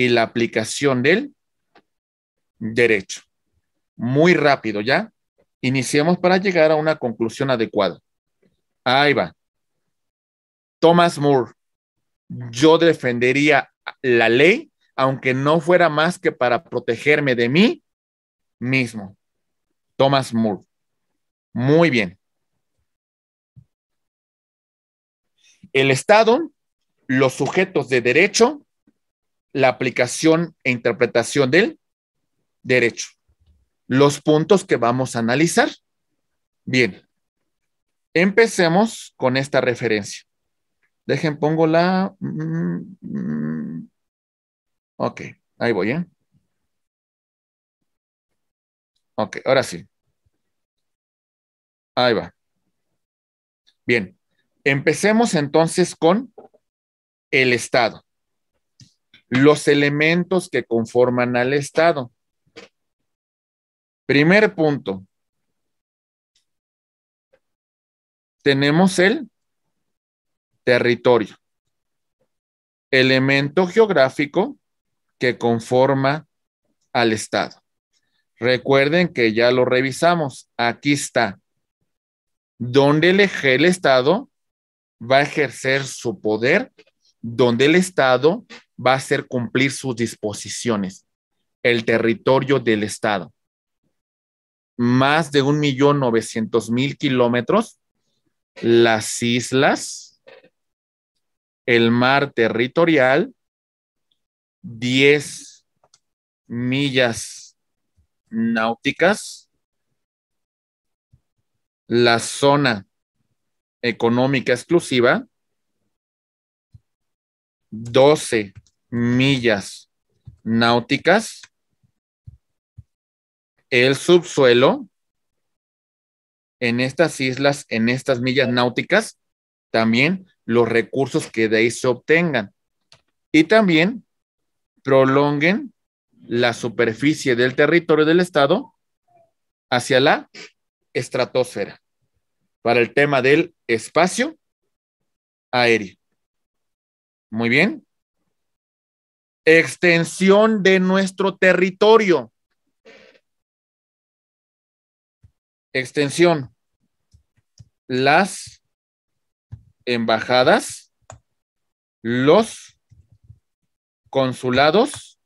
y la aplicación del derecho. Muy rápido, ¿ya? Iniciamos para llegar a una conclusión adecuada. Ahí va. Thomas Moore, yo defendería la ley, aunque no fuera más que para protegerme de mí mismo. Thomas Moore. Muy bien. El Estado, los sujetos de derecho la aplicación e interpretación del derecho. Los puntos que vamos a analizar. Bien, empecemos con esta referencia. Dejen, pongo la... Mm, mm, mm. Ok, ahí voy, ¿eh? Ok, ahora sí. Ahí va. Bien, empecemos entonces con el Estado los elementos que conforman al Estado. Primer punto. Tenemos el territorio, elemento geográfico que conforma al Estado. Recuerden que ya lo revisamos. Aquí está. Donde el el Estado va a ejercer su poder donde el Estado va a hacer cumplir sus disposiciones, el territorio del Estado. Más de un millón novecientos mil kilómetros, las islas, el mar territorial, 10 millas náuticas, la zona económica exclusiva, 12 millas náuticas. El subsuelo en estas islas, en estas millas náuticas, también los recursos que de ahí se obtengan. Y también prolonguen la superficie del territorio del Estado hacia la estratosfera para el tema del espacio aéreo. Muy bien. Extensión de nuestro territorio. Extensión. Las embajadas, los consulados,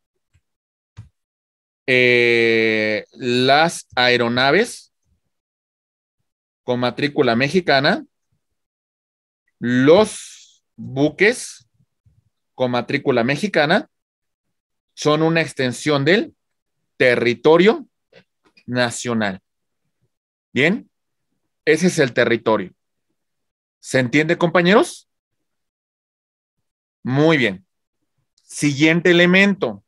eh, las aeronaves con matrícula mexicana, los buques, con matrícula mexicana son una extensión del territorio nacional. Bien, ese es el territorio. ¿Se entiende, compañeros? Muy bien. Siguiente elemento.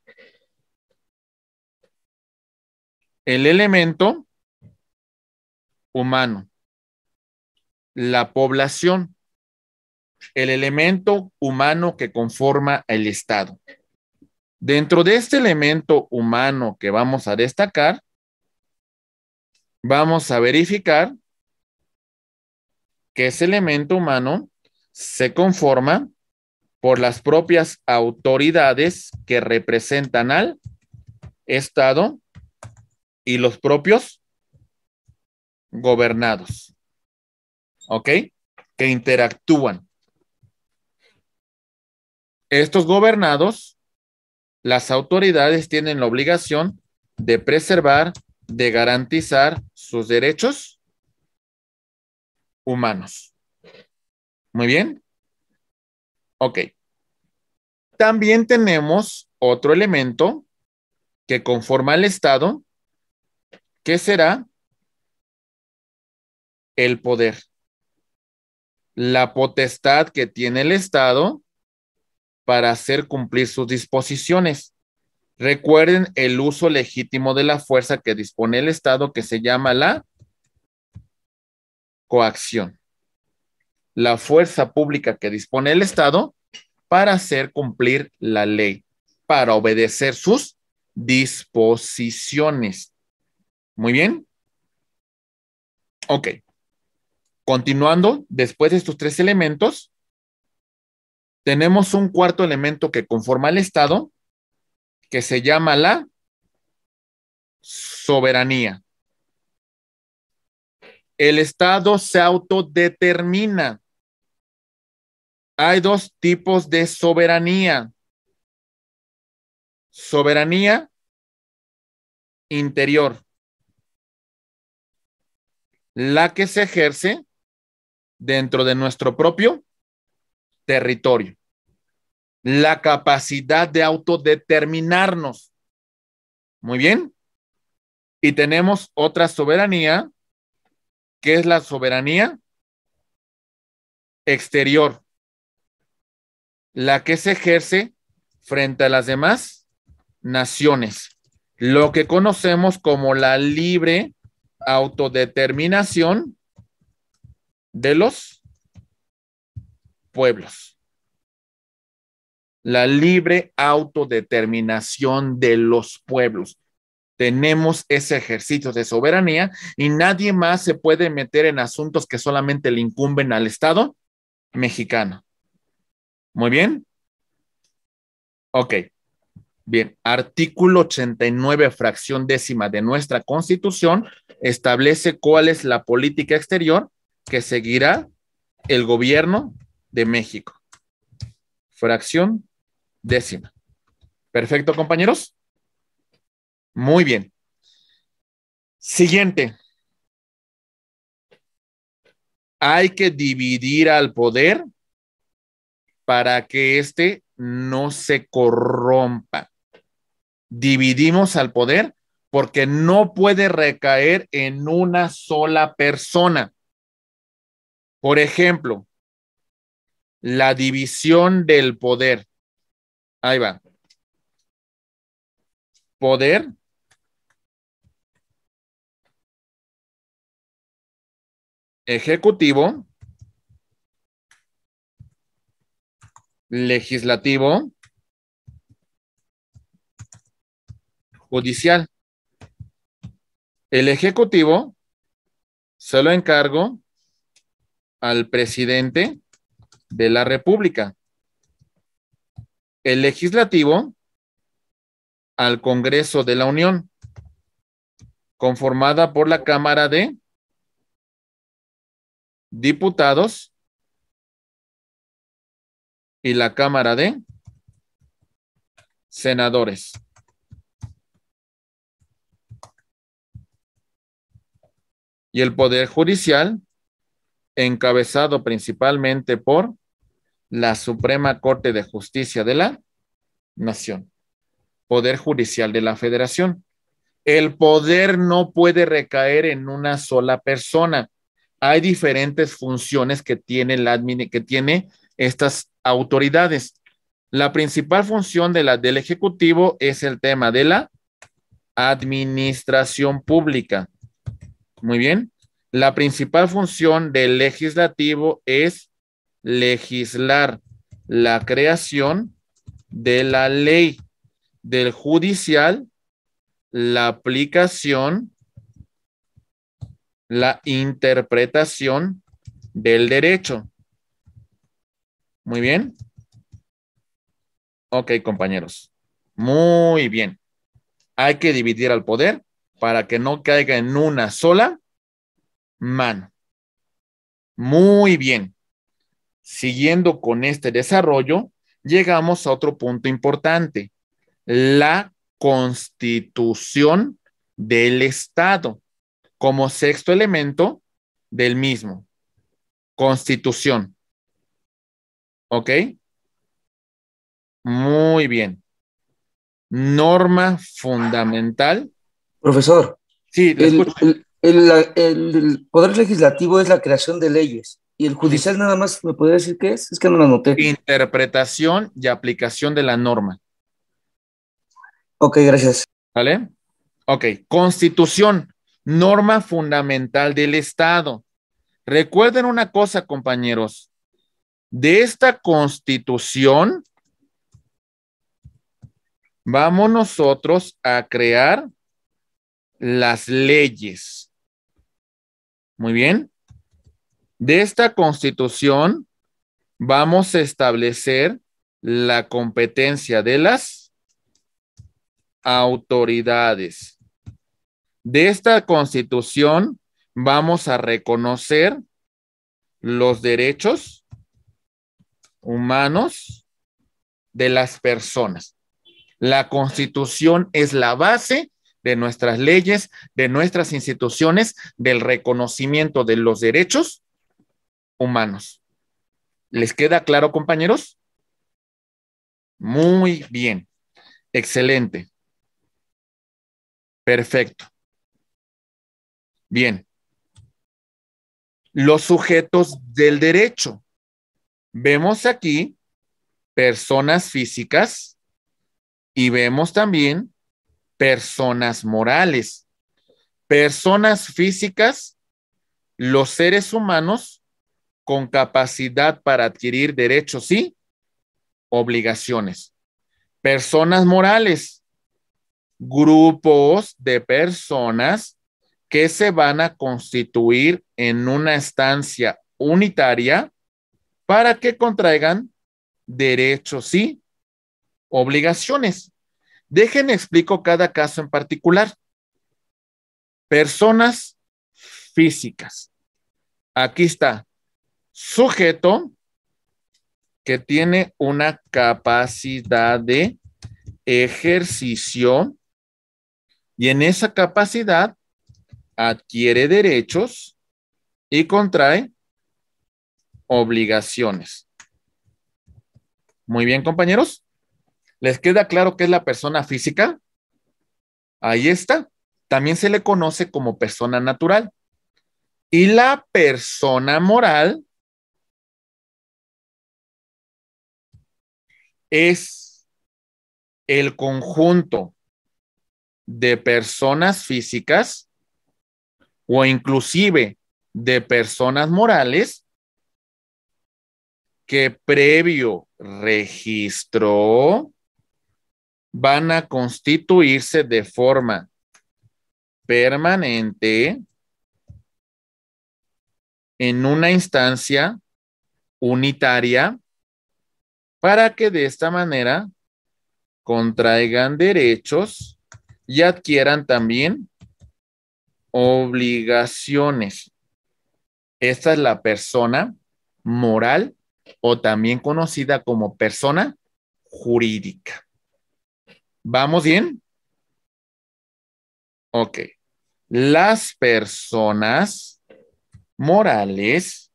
El elemento humano. La población el elemento humano que conforma el Estado. Dentro de este elemento humano que vamos a destacar, vamos a verificar que ese elemento humano se conforma por las propias autoridades que representan al Estado y los propios gobernados. ¿Ok? Que interactúan. Estos gobernados, las autoridades tienen la obligación de preservar, de garantizar sus derechos humanos. Muy bien. Ok. También tenemos otro elemento que conforma el Estado, que será el poder. La potestad que tiene el Estado para hacer cumplir sus disposiciones. Recuerden el uso legítimo de la fuerza que dispone el Estado, que se llama la coacción. La fuerza pública que dispone el Estado para hacer cumplir la ley, para obedecer sus disposiciones. Muy bien. Ok. Continuando, después de estos tres elementos, tenemos un cuarto elemento que conforma el Estado, que se llama la soberanía. El Estado se autodetermina. Hay dos tipos de soberanía. Soberanía interior. La que se ejerce dentro de nuestro propio territorio, la capacidad de autodeterminarnos. Muy bien. Y tenemos otra soberanía, que es la soberanía exterior, la que se ejerce frente a las demás naciones, lo que conocemos como la libre autodeterminación de los pueblos. La libre autodeterminación de los pueblos. Tenemos ese ejercicio de soberanía y nadie más se puede meter en asuntos que solamente le incumben al Estado mexicano. Muy bien. Ok. Bien, artículo 89, fracción décima de nuestra constitución, establece cuál es la política exterior que seguirá el gobierno de México. Fracción décima. Perfecto, compañeros. Muy bien. Siguiente. Hay que dividir al poder para que éste no se corrompa. Dividimos al poder porque no puede recaer en una sola persona. Por ejemplo, la división del poder. Ahí va. Poder. Ejecutivo. Legislativo. Judicial. El Ejecutivo se lo encargo al presidente de la República. El legislativo al Congreso de la Unión, conformada por la Cámara de Diputados y la Cámara de Senadores. Y el Poder Judicial, encabezado principalmente por la Suprema Corte de Justicia de la Nación, Poder Judicial de la Federación. El poder no puede recaer en una sola persona. Hay diferentes funciones que tiene, que tiene estas autoridades. La principal función de la, del Ejecutivo es el tema de la administración pública. Muy bien. La principal función del legislativo es legislar la creación de la ley, del judicial, la aplicación, la interpretación del derecho. Muy bien. Ok, compañeros. Muy bien. Hay que dividir al poder para que no caiga en una sola mano. Muy bien. Siguiendo con este desarrollo, llegamos a otro punto importante, la constitución del Estado como sexto elemento del mismo. Constitución. ¿Ok? Muy bien. Norma fundamental. Profesor. Sí, el, el poder legislativo es la creación de leyes el judicial nada más me puede decir qué es? Es que no lo noté Interpretación y aplicación de la norma. Ok, gracias. ¿Vale? Ok, constitución, norma fundamental del Estado. Recuerden una cosa, compañeros. De esta constitución, vamos nosotros a crear las leyes. Muy bien. De esta constitución vamos a establecer la competencia de las autoridades. De esta constitución vamos a reconocer los derechos humanos de las personas. La constitución es la base de nuestras leyes, de nuestras instituciones, del reconocimiento de los derechos humanos. ¿Les queda claro, compañeros? Muy bien. Excelente. Perfecto. Bien. Los sujetos del derecho. Vemos aquí personas físicas y vemos también personas morales. Personas físicas, los seres humanos con capacidad para adquirir derechos y obligaciones. Personas morales, grupos de personas que se van a constituir en una estancia unitaria para que contraigan derechos y obligaciones. Dejen explico cada caso en particular. Personas físicas. Aquí está sujeto que tiene una capacidad de ejercicio y en esa capacidad adquiere derechos y contrae obligaciones. Muy bien, compañeros. ¿Les queda claro qué es la persona física? Ahí está. También se le conoce como persona natural. Y la persona moral es el conjunto de personas físicas o inclusive de personas morales que previo registro van a constituirse de forma permanente en una instancia unitaria para que de esta manera contraigan derechos y adquieran también obligaciones. Esta es la persona moral o también conocida como persona jurídica. ¿Vamos bien? Ok. Las personas morales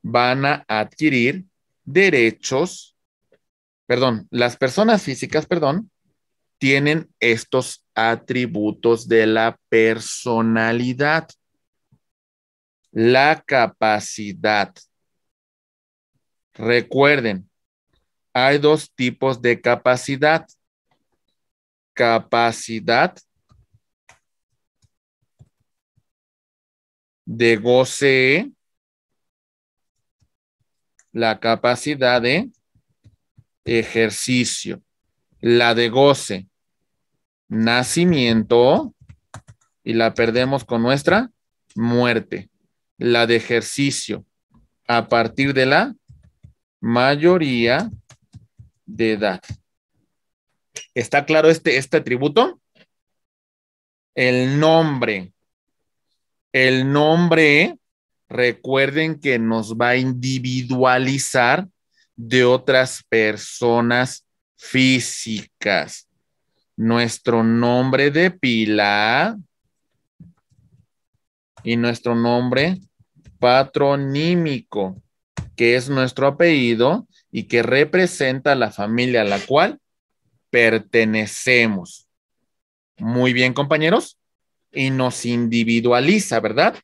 van a adquirir derechos perdón, las personas físicas, perdón, tienen estos atributos de la personalidad, la capacidad. Recuerden, hay dos tipos de capacidad. Capacidad de goce, la capacidad de ejercicio. La de goce, nacimiento, y la perdemos con nuestra muerte. La de ejercicio, a partir de la mayoría de edad. ¿Está claro este, este atributo? El nombre. El nombre, recuerden que nos va a individualizar de otras personas físicas. Nuestro nombre de pila y nuestro nombre patronímico, que es nuestro apellido y que representa la familia a la cual pertenecemos. Muy bien, compañeros. Y nos individualiza, ¿verdad?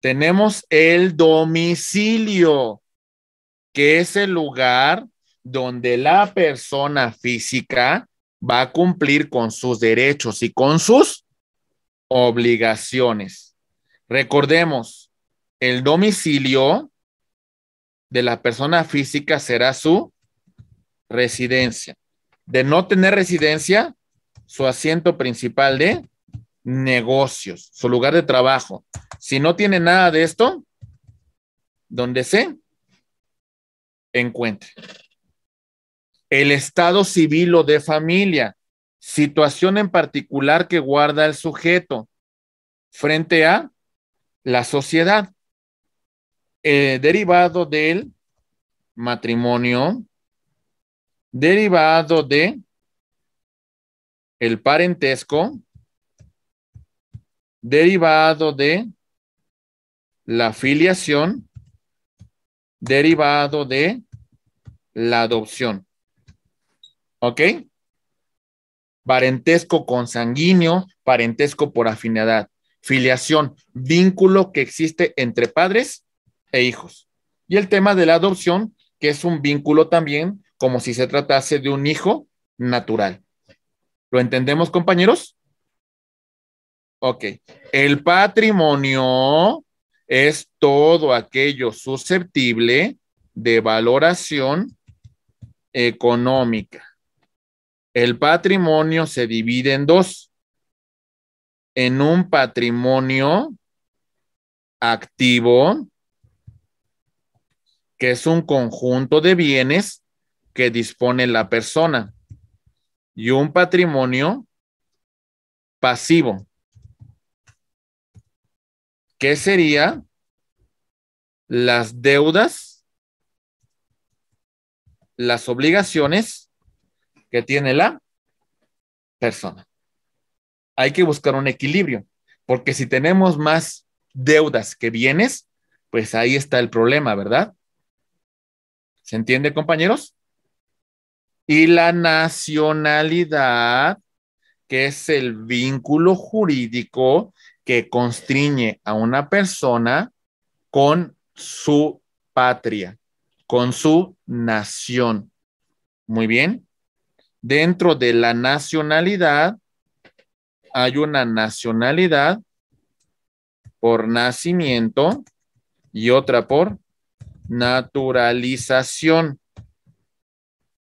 Tenemos el domicilio que es el lugar donde la persona física va a cumplir con sus derechos y con sus obligaciones. Recordemos, el domicilio de la persona física será su residencia. De no tener residencia, su asiento principal de negocios, su lugar de trabajo. Si no tiene nada de esto, donde se encuentre. El estado civil o de familia, situación en particular que guarda el sujeto frente a la sociedad, eh, derivado del matrimonio, derivado de el parentesco, derivado de la filiación, derivado de la adopción. ¿Ok? Parentesco consanguíneo, parentesco por afinidad, filiación, vínculo que existe entre padres e hijos. Y el tema de la adopción, que es un vínculo también como si se tratase de un hijo natural. ¿Lo entendemos, compañeros? Ok. El patrimonio es todo aquello susceptible de valoración económica. El patrimonio se divide en dos. En un patrimonio activo, que es un conjunto de bienes que dispone la persona, y un patrimonio pasivo, que sería las deudas las obligaciones que tiene la persona. Hay que buscar un equilibrio, porque si tenemos más deudas que bienes, pues ahí está el problema, ¿verdad? ¿Se entiende, compañeros? Y la nacionalidad, que es el vínculo jurídico que constriñe a una persona con su patria, con su nación. Muy bien. Dentro de la nacionalidad hay una nacionalidad por nacimiento y otra por naturalización.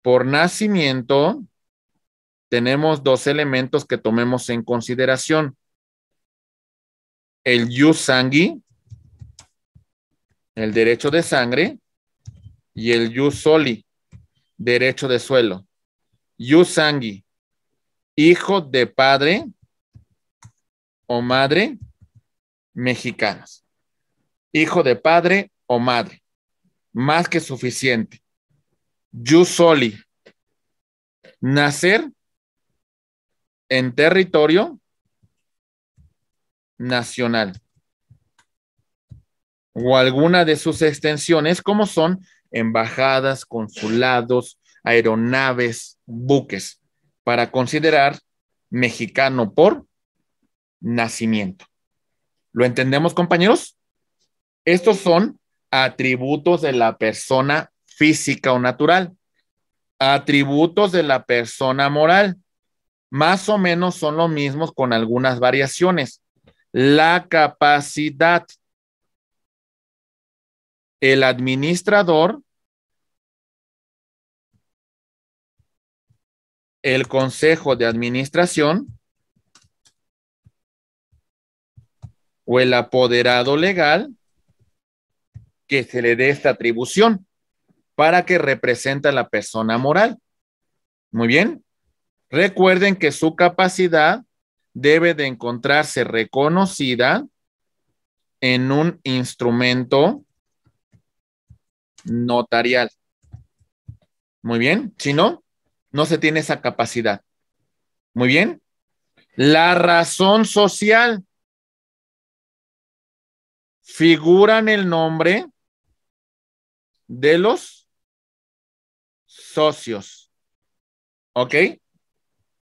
Por nacimiento tenemos dos elementos que tomemos en consideración. El yusangi, el derecho de sangre, y el Yusoli, soli, derecho de suelo. Jus hijo de padre o madre mexicanos Hijo de padre o madre. Más que suficiente. Yusoli, soli, nacer en territorio nacional o alguna de sus extensiones como son embajadas, consulados, aeronaves, buques, para considerar mexicano por nacimiento. ¿Lo entendemos, compañeros? Estos son atributos de la persona física o natural, atributos de la persona moral. Más o menos son los mismos con algunas variaciones. La capacidad. El administrador el consejo de administración o el apoderado legal que se le dé esta atribución para que represente a la persona moral. Muy bien. Recuerden que su capacidad debe de encontrarse reconocida en un instrumento notarial. Muy bien, si no, no se tiene esa capacidad. Muy bien. La razón social Figuran el nombre de los socios. ¿Ok?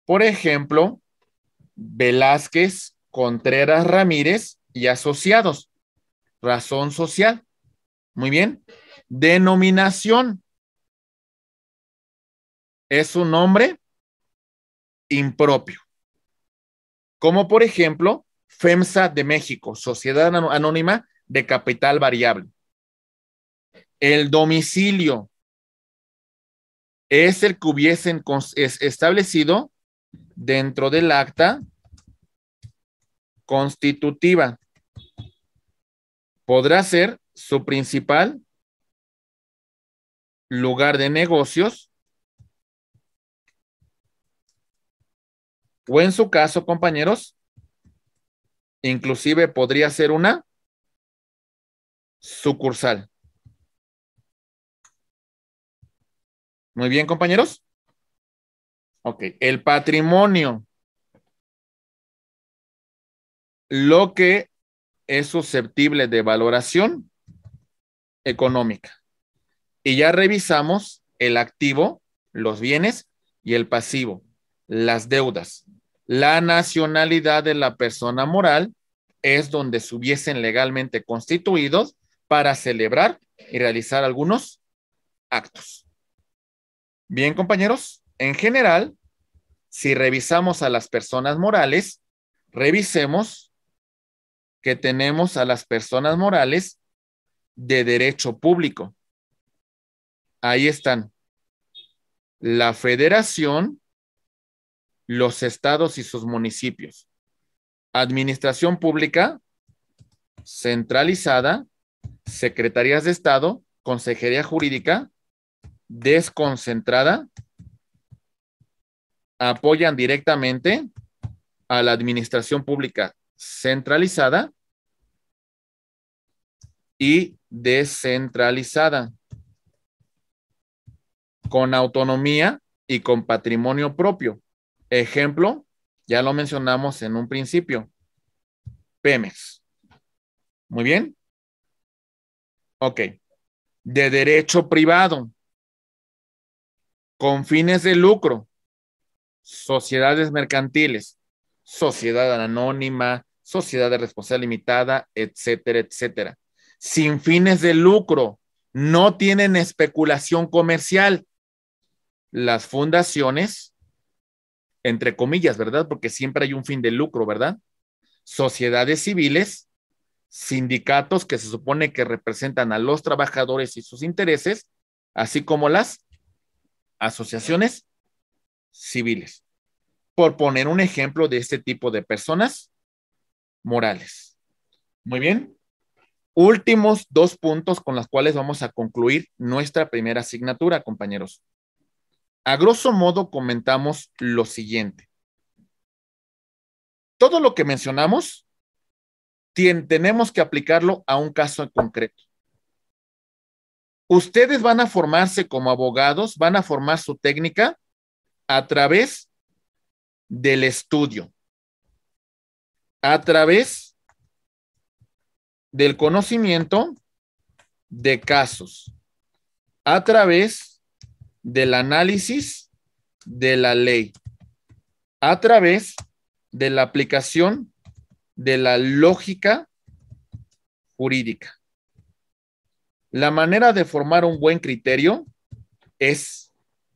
Por ejemplo, Velázquez, Contreras Ramírez y asociados. Razón social. Muy bien. Denominación es un nombre impropio. Como por ejemplo, FEMSA de México, Sociedad Anónima de Capital Variable. El domicilio es el que hubiesen establecido dentro del acta constitutiva. Podrá ser su principal lugar de negocios O en su caso, compañeros, inclusive podría ser una sucursal. Muy bien, compañeros. Ok, el patrimonio. Lo que es susceptible de valoración económica. Y ya revisamos el activo, los bienes y el pasivo, las deudas la nacionalidad de la persona moral es donde se hubiesen legalmente constituidos para celebrar y realizar algunos actos. Bien, compañeros, en general, si revisamos a las personas morales, revisemos que tenemos a las personas morales de derecho público. Ahí están. La federación, los estados y sus municipios. Administración pública centralizada, secretarías de Estado, consejería jurídica, desconcentrada, apoyan directamente a la administración pública centralizada y descentralizada, con autonomía y con patrimonio propio. Ejemplo, ya lo mencionamos en un principio. pemes Muy bien. Ok. De derecho privado. Con fines de lucro. Sociedades mercantiles. Sociedad anónima. Sociedad de responsabilidad limitada, etcétera, etcétera. Sin fines de lucro. No tienen especulación comercial. Las fundaciones entre comillas, ¿verdad? Porque siempre hay un fin de lucro, ¿verdad? Sociedades civiles, sindicatos que se supone que representan a los trabajadores y sus intereses, así como las asociaciones civiles. Por poner un ejemplo de este tipo de personas morales. Muy bien. Últimos dos puntos con los cuales vamos a concluir nuestra primera asignatura, compañeros a grosso modo comentamos lo siguiente. Todo lo que mencionamos tenemos que aplicarlo a un caso en concreto. Ustedes van a formarse como abogados, van a formar su técnica a través del estudio, a través del conocimiento de casos, a través del análisis de la ley a través de la aplicación de la lógica jurídica. La manera de formar un buen criterio es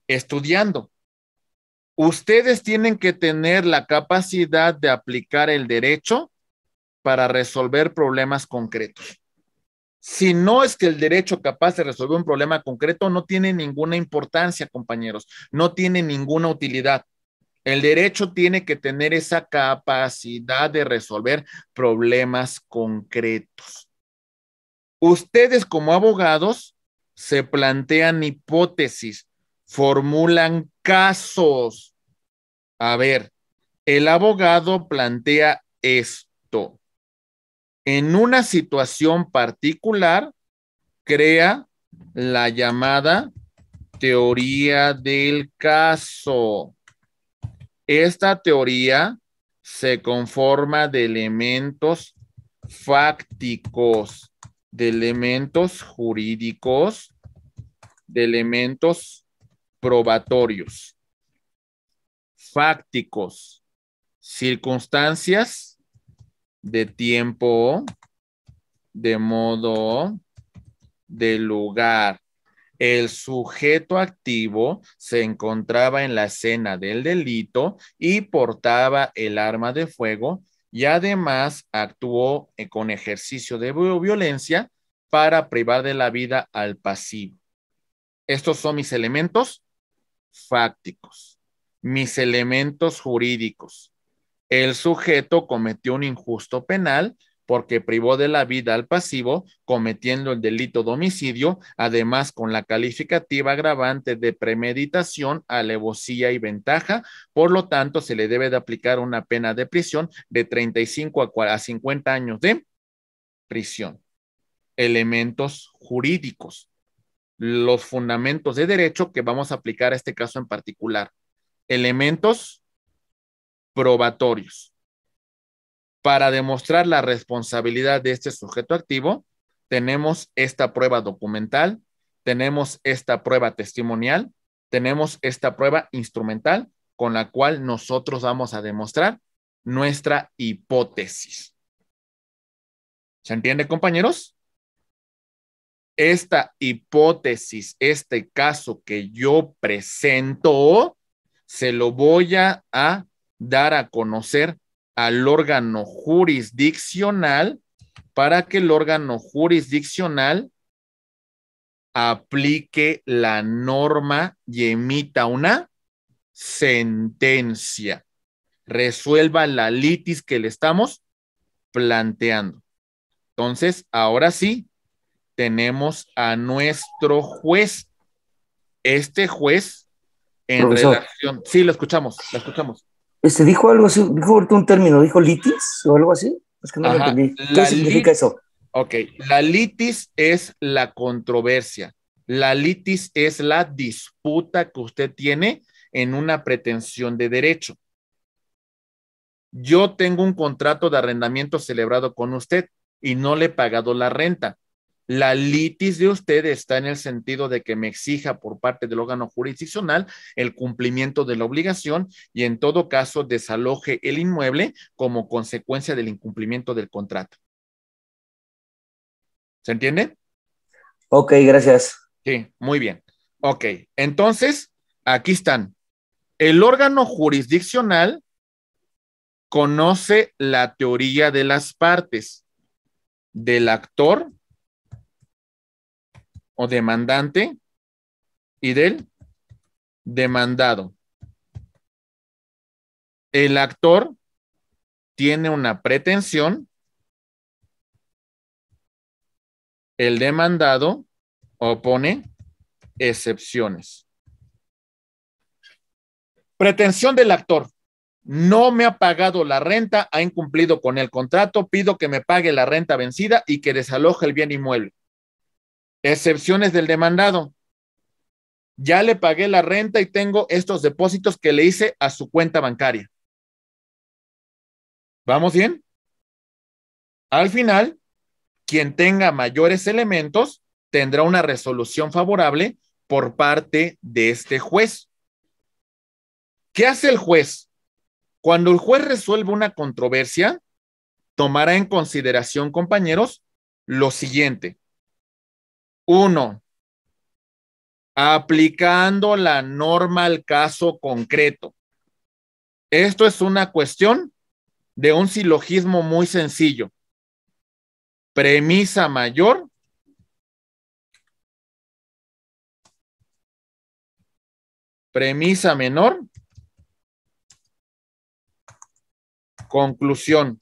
estudiando. Ustedes tienen que tener la capacidad de aplicar el derecho para resolver problemas concretos. Si no es que el derecho capaz de resolver un problema concreto no tiene ninguna importancia, compañeros, no tiene ninguna utilidad. El derecho tiene que tener esa capacidad de resolver problemas concretos. Ustedes como abogados se plantean hipótesis, formulan casos. A ver, el abogado plantea esto en una situación particular, crea la llamada teoría del caso. Esta teoría se conforma de elementos fácticos, de elementos jurídicos, de elementos probatorios, fácticos, circunstancias de tiempo, de modo, de lugar. El sujeto activo se encontraba en la escena del delito y portaba el arma de fuego y además actuó eh, con ejercicio de violencia para privar de la vida al pasivo. Estos son mis elementos fácticos, mis elementos jurídicos, el sujeto cometió un injusto penal porque privó de la vida al pasivo, cometiendo el delito de homicidio, además con la calificativa agravante de premeditación, alevosía y ventaja. Por lo tanto, se le debe de aplicar una pena de prisión de 35 a 50 años de prisión. Elementos jurídicos, los fundamentos de derecho que vamos a aplicar a este caso en particular. Elementos probatorios. Para demostrar la responsabilidad de este sujeto activo, tenemos esta prueba documental, tenemos esta prueba testimonial, tenemos esta prueba instrumental con la cual nosotros vamos a demostrar nuestra hipótesis. ¿Se entiende, compañeros? Esta hipótesis, este caso que yo presento, se lo voy a, dar a conocer al órgano jurisdiccional para que el órgano jurisdiccional aplique la norma y emita una sentencia, resuelva la litis que le estamos planteando. Entonces, ahora sí, tenemos a nuestro juez. Este juez, en relación. Sí, lo escuchamos, lo escuchamos. ¿Se este, dijo algo así, dijo un término, dijo litis o algo así. Es que no lo entendí. ¿Qué significa eso? Ok, la litis es la controversia. La litis es la disputa que usted tiene en una pretensión de derecho. Yo tengo un contrato de arrendamiento celebrado con usted y no le he pagado la renta. La litis de usted está en el sentido de que me exija por parte del órgano jurisdiccional el cumplimiento de la obligación y en todo caso desaloje el inmueble como consecuencia del incumplimiento del contrato. ¿Se entiende? Ok, gracias. Sí, muy bien. Ok, entonces, aquí están. El órgano jurisdiccional conoce la teoría de las partes, del actor demandante y del demandado. El actor tiene una pretensión, el demandado opone excepciones. Pretensión del actor. No me ha pagado la renta, ha incumplido con el contrato, pido que me pague la renta vencida y que desaloje el bien inmueble. Excepciones del demandado. Ya le pagué la renta y tengo estos depósitos que le hice a su cuenta bancaria. ¿Vamos bien? Al final, quien tenga mayores elementos tendrá una resolución favorable por parte de este juez. ¿Qué hace el juez? Cuando el juez resuelve una controversia, tomará en consideración, compañeros, lo siguiente. Uno, aplicando la norma al caso concreto. Esto es una cuestión de un silogismo muy sencillo. Premisa mayor premisa menor, conclusión,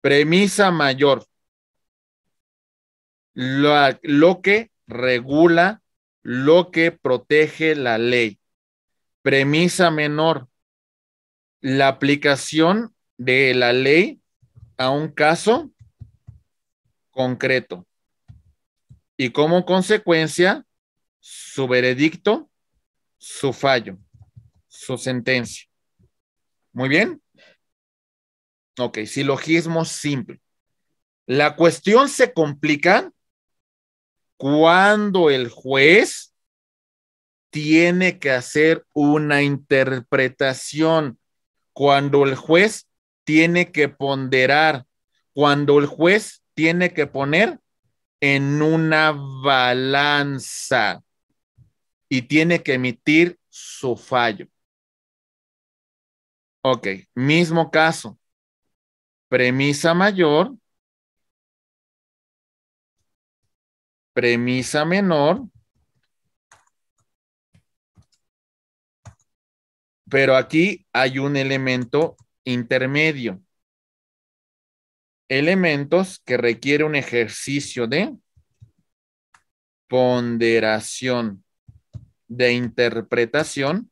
premisa mayor lo, que regula, lo que protege la ley. Premisa menor, la aplicación de la ley a un caso concreto y como consecuencia su veredicto, su fallo, su sentencia. Muy bien. Ok, silogismo simple. La cuestión se complica cuando el juez tiene que hacer una interpretación, cuando el juez tiene que ponderar, cuando el juez tiene que poner en una balanza y tiene que emitir su fallo. Ok, mismo caso. Premisa mayor premisa menor, pero aquí hay un elemento intermedio. Elementos que requiere un ejercicio de ponderación, de interpretación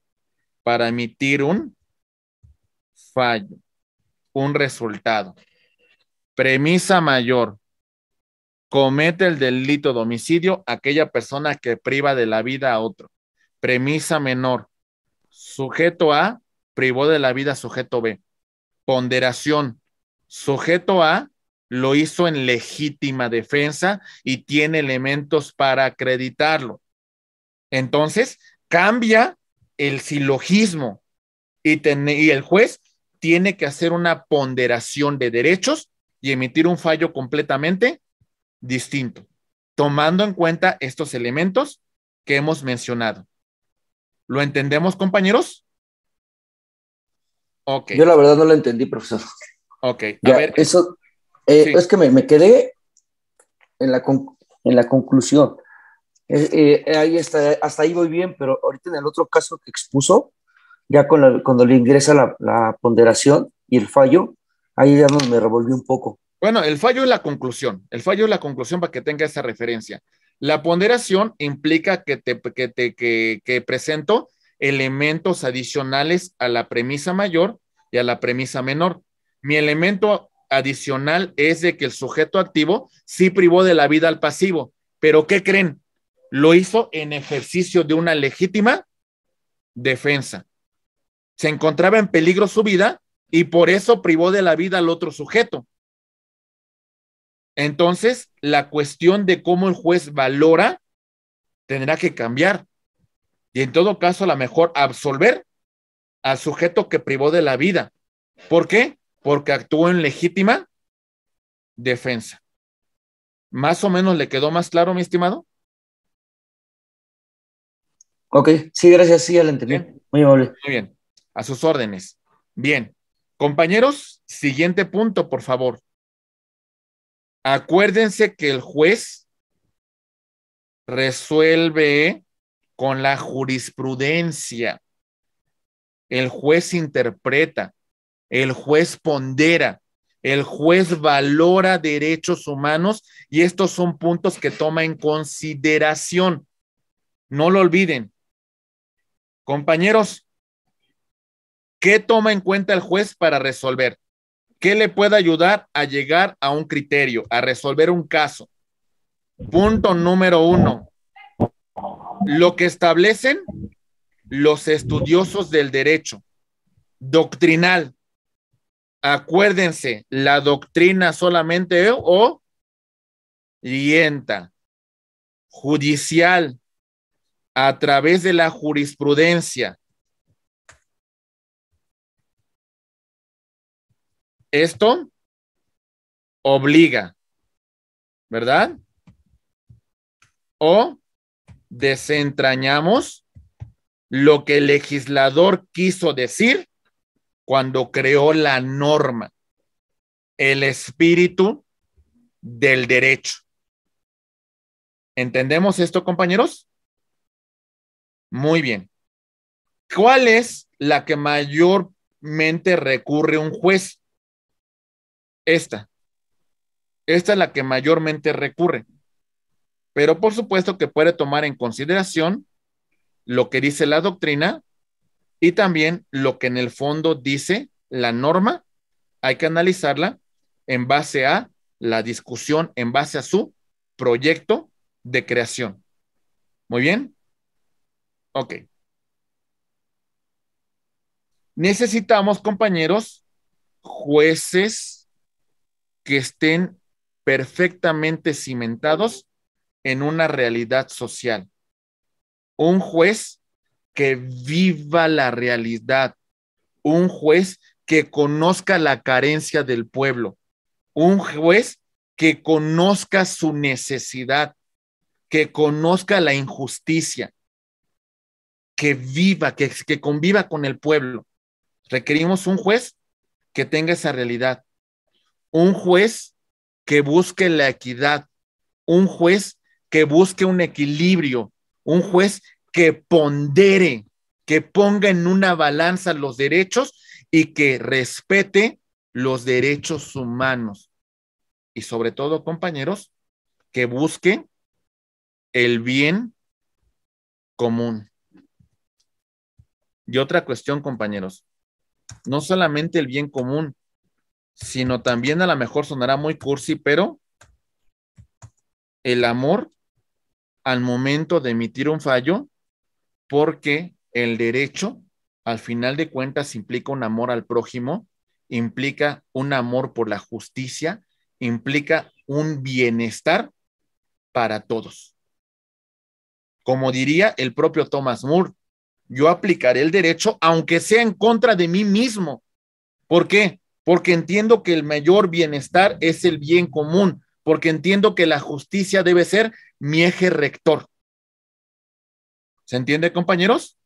para emitir un fallo, un resultado. Premisa mayor, comete el delito de homicidio aquella persona que priva de la vida a otro. Premisa menor. Sujeto A privó de la vida sujeto B. Ponderación. Sujeto A lo hizo en legítima defensa y tiene elementos para acreditarlo. Entonces, cambia el silogismo y, y el juez tiene que hacer una ponderación de derechos y emitir un fallo completamente distinto, tomando en cuenta estos elementos que hemos mencionado. ¿Lo entendemos, compañeros? Ok. Yo la verdad no lo entendí, profesor. Ok. A ver. Eso eh, es que me, quedé en la, en la conclusión. Eh, eh, ahí está, hasta ahí voy bien, pero ahorita en el otro caso que expuso, ya con cuando le ingresa la, la, ponderación y el fallo, ahí ya me revolvió un poco. Bueno, el fallo es la conclusión. El fallo es la conclusión para que tenga esa referencia. La ponderación implica que, te, te, que, presento elementos adicionales a la premisa mayor y a la premisa menor. Mi elemento adicional es de que el sujeto activo sí privó de la vida al pasivo, pero ¿qué creen? Lo hizo en ejercicio de una legítima defensa. Se encontraba en peligro su vida y por eso privó de la vida al otro sujeto. Entonces, la cuestión de cómo el juez valora tendrá que cambiar. Y en todo caso, a lo mejor absolver al sujeto que privó de la vida. ¿Por qué? Porque actuó en legítima defensa. ¿Más o menos le quedó más claro, mi estimado? Ok, sí, gracias, sí, ya lo entendí. Muy amable. Muy bien, a sus órdenes. Bien, compañeros, siguiente punto, por favor. Acuérdense que el juez resuelve con la jurisprudencia. El juez interpreta, el juez pondera, el juez valora derechos humanos y estos son puntos que toma en consideración. No lo olviden. Compañeros, ¿qué toma en cuenta el juez para resolver? ¿Qué le puede ayudar a llegar a un criterio, a resolver un caso. Punto número uno. Lo que establecen los estudiosos del derecho doctrinal. Acuérdense, la doctrina solamente o lienta, judicial, a través de la jurisprudencia, Esto obliga, ¿verdad? O desentrañamos lo que el legislador quiso decir cuando creó la norma, el espíritu del derecho. ¿Entendemos esto, compañeros? Muy bien. ¿Cuál es la que mayormente recurre un juez? Esta. Esta es la que mayormente recurre. Pero por supuesto que puede tomar en consideración lo que dice la doctrina y también lo que en el fondo dice la norma. Hay que analizarla en base a la discusión, en base a su proyecto de creación. Muy bien. Ok. Necesitamos, compañeros, jueces que estén perfectamente cimentados en una realidad social. Un juez que viva la realidad, un juez que conozca la carencia del pueblo, un juez que conozca su necesidad, que conozca la injusticia, que viva, que, que conviva con el pueblo. Requerimos un juez que tenga esa realidad, un juez que busque la equidad, un juez que busque un equilibrio, un juez que pondere, que ponga en una balanza los derechos y que respete los derechos humanos. Y sobre todo, compañeros, que busque el bien común. Y otra cuestión, compañeros, no solamente el bien común, sino también a lo mejor sonará muy cursi, pero el amor al momento de emitir un fallo, porque el derecho, al final de cuentas, implica un amor al prójimo, implica un amor por la justicia, implica un bienestar para todos. Como diría el propio Thomas Moore, yo aplicaré el derecho aunque sea en contra de mí mismo. ¿Por qué? porque entiendo que el mayor bienestar es el bien común, porque entiendo que la justicia debe ser mi eje rector. ¿Se entiende, compañeros?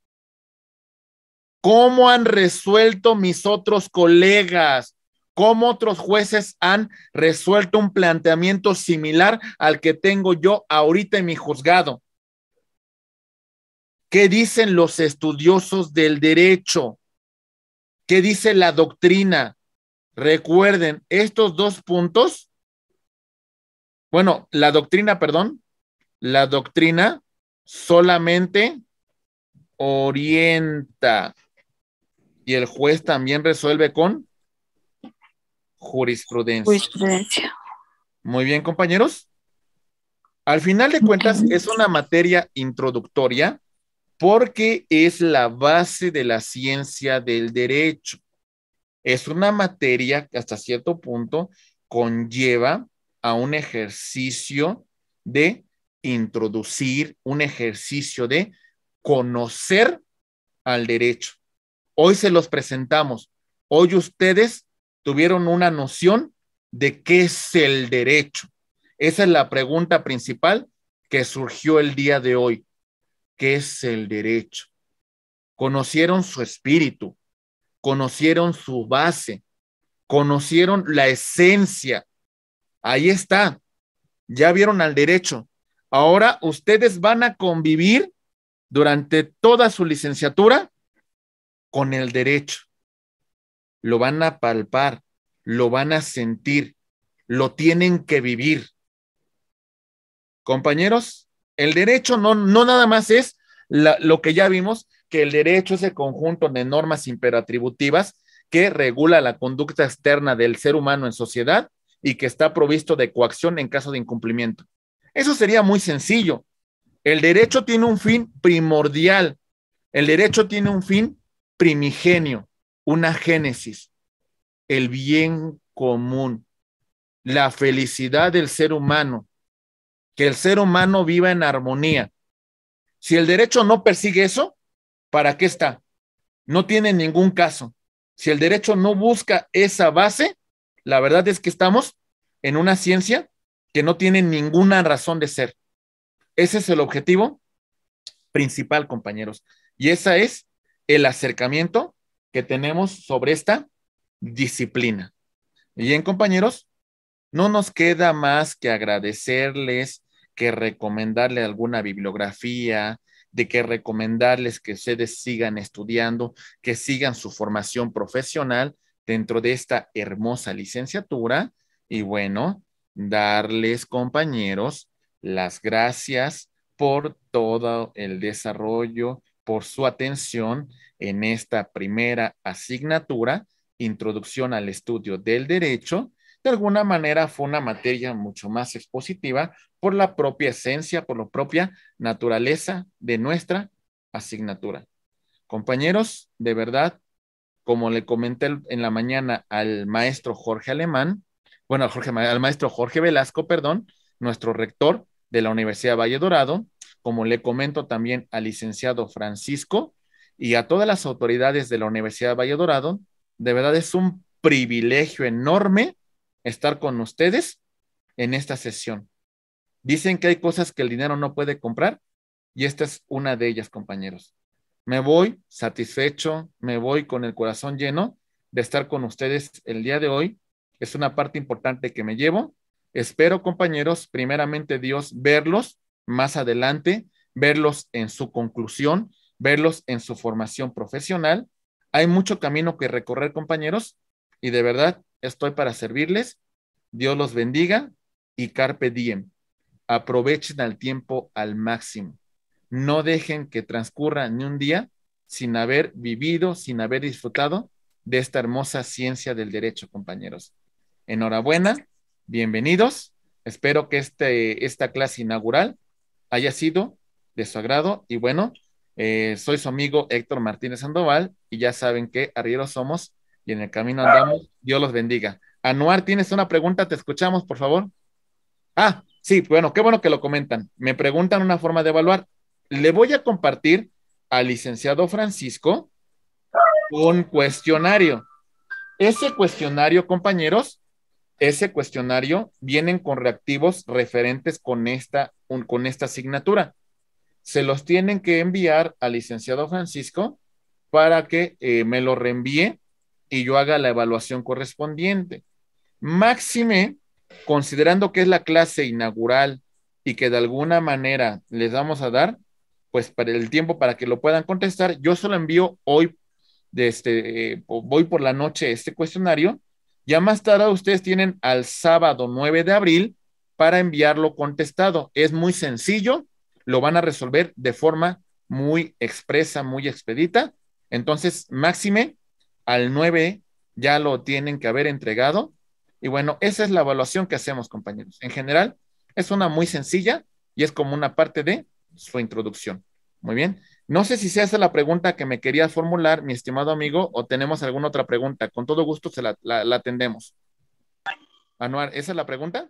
¿Cómo han resuelto mis otros colegas? ¿Cómo otros jueces han resuelto un planteamiento similar al que tengo yo ahorita en mi juzgado? ¿Qué dicen los estudiosos del derecho? ¿Qué dice la doctrina? Recuerden, estos dos puntos, bueno, la doctrina, perdón, la doctrina solamente orienta y el juez también resuelve con jurisprudencia. jurisprudencia. Muy bien, compañeros. Al final de cuentas, es una materia introductoria porque es la base de la ciencia del derecho es una materia que hasta cierto punto conlleva a un ejercicio de introducir, un ejercicio de conocer al derecho. Hoy se los presentamos. Hoy ustedes tuvieron una noción de qué es el derecho. Esa es la pregunta principal que surgió el día de hoy. ¿Qué es el derecho? Conocieron su espíritu, conocieron su base, conocieron la esencia. Ahí está. Ya vieron al derecho. Ahora ustedes van a convivir durante toda su licenciatura con el derecho. Lo van a palpar, lo van a sentir, lo tienen que vivir. Compañeros, el derecho no, no nada más es lo que ya vimos, que el derecho es el conjunto de normas imperatributivas que regula la conducta externa del ser humano en sociedad y que está provisto de coacción en caso de incumplimiento. Eso sería muy sencillo. El derecho tiene un fin primordial. El derecho tiene un fin primigenio, una génesis, el bien común, la felicidad del ser humano, que el ser humano viva en armonía. Si el derecho no persigue eso, ¿para qué está? No tiene ningún caso. Si el derecho no busca esa base, la verdad es que estamos en una ciencia que no tiene ninguna razón de ser. Ese es el objetivo principal, compañeros. Y ese es el acercamiento que tenemos sobre esta disciplina. Bien, compañeros, no nos queda más que agradecerles, que recomendarle alguna bibliografía, de que recomendarles que ustedes sigan estudiando, que sigan su formación profesional dentro de esta hermosa licenciatura y bueno, darles compañeros las gracias por todo el desarrollo, por su atención en esta primera asignatura, Introducción al Estudio del Derecho, de alguna manera fue una materia mucho más expositiva por la propia esencia, por la propia naturaleza de nuestra asignatura. Compañeros, de verdad, como le comenté en la mañana al maestro Jorge Alemán, bueno, al, Jorge, maestro Jorge Velasco, perdón, nuestro rector de la Universidad de Valle Dorado, como le comento también al licenciado Francisco y a todas las autoridades de la Universidad de Valle Dorado, de verdad es un privilegio enorme estar con ustedes en esta sesión. Dicen que hay cosas que el dinero no puede comprar y esta es una de ellas, compañeros. Me voy satisfecho, me voy con el corazón lleno de estar con ustedes el día de hoy. Es una parte importante que me llevo. Espero, compañeros, primeramente Dios, verlos más adelante, verlos en su conclusión, verlos en su formación profesional. Hay mucho camino que recorrer, compañeros, y de verdad estoy para servirles. Dios los bendiga y carpe diem. Aprovechen el tiempo al máximo. No dejen que transcurra ni un día sin haber vivido, sin haber disfrutado de esta hermosa ciencia del derecho, compañeros. Enhorabuena, bienvenidos. Espero que este, esta clase inaugural haya sido de su agrado. Y bueno, eh, soy su amigo Héctor Martínez Sandoval y ya saben que arrieros somos y en el camino andamos. Dios los bendiga. Anuar, ¿tienes una pregunta? Te escuchamos, por favor. Ah, sí, bueno, qué bueno que lo comentan. Me preguntan una forma de evaluar. Le voy a compartir al licenciado Francisco un cuestionario. Ese cuestionario, compañeros, ese cuestionario vienen con reactivos referentes con esta, con esta asignatura. Se los tienen que enviar al licenciado Francisco para que eh, me lo reenvíe y yo haga la evaluación correspondiente. Máxime, considerando que es la clase inaugural y que de alguna manera les vamos a dar, pues para el tiempo para que lo puedan contestar, yo solo envío hoy, de este, eh, voy por la noche este cuestionario. Ya más tarde ustedes tienen al sábado 9 de abril para enviarlo contestado. Es muy sencillo, lo van a resolver de forma muy expresa, muy expedita. Entonces, máxime, al 9 ya lo tienen que haber entregado. Y bueno, esa es la evaluación que hacemos, compañeros. En general, es una muy sencilla y es como una parte de su introducción. Muy bien. No sé si se hace la pregunta que me quería formular, mi estimado amigo, o tenemos alguna otra pregunta. Con todo gusto se la, la atendemos. Anuar, ¿esa es la pregunta?